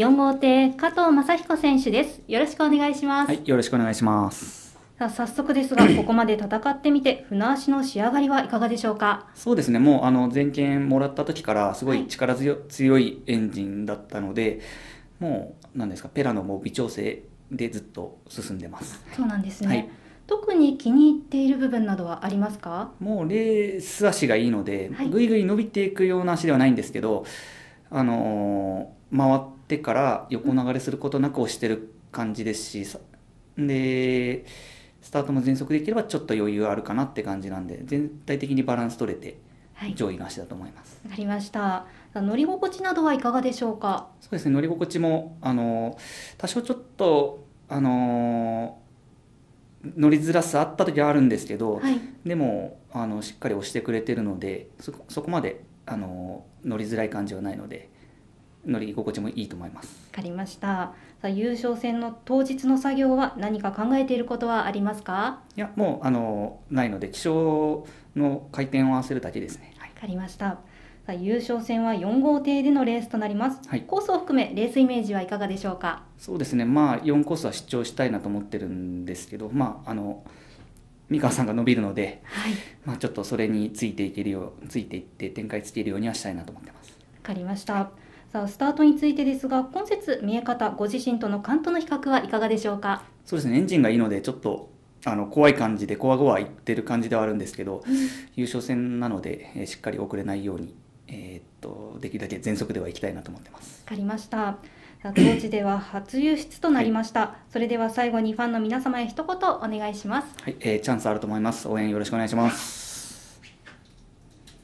四号艇加藤正彦選手です。よろしくお願いします。はい、よろしくお願いします。さあ早速ですが、ここまで戦ってみて、船足の仕上がりはいかがでしょうか。そうですね、もうあの前見もらった時から、すごい力強,、はい、強いエンジンだったので、もう、なんですか、ペラのもう微調整でずっと進んでます。そうなんですね。はい特に気に入っている部分などはありますかもうレース足がいいので、ぐいぐい伸びていくような足ではないんですけど、あのー、回ってから横流れすることなく押してる感じですしん、でスタートも全速できればちょっと余裕あるかなって感じなんで全体的にバランス取れて上位の足だと思います。わ、はい、かりました乗り心地などはいかがでしょうかそうですね乗り心地もあの多少ちょっとあの乗りづらさあった時はあるんですけど、はい、でもあのしっかり押してくれてるのでそこまであの乗りづらい感じはないので乗り心地もいいと思います。わかりました。さあ優勝戦の当日の作業は何か考えていることはありますか？いやもうあのないので気象の回転を合わせるだけですね。わ、はい、かりました。さあ優勝戦は4号艇でのレースとなります、はい、コースを含めレースイメージはいかがでしょうかそうですねまあ4コースは出張したいなと思ってるんですけどまああの三河さんが伸びるので、はい、まあちょっとそれについていけるようついていって展開つけるようにはしたいなと思ってますわかりました、はいさあスタートについてですが今節見え方ご自身との関東の比較はいかがでしょうかそうですねエンジンがいいのでちょっとあの怖い感じでこわごわいってる感じではあるんですけど、うん、優勝戦なので、えー、しっかり遅れないように、えー、っとできるだけ全速ではいきたいなと思ってます。わかりましたさあ当時では初優出となりました、はい、それでは最後にファンの皆様へ一言お願いしますはい、えー、チャンスあると思います応援よろしくお願いします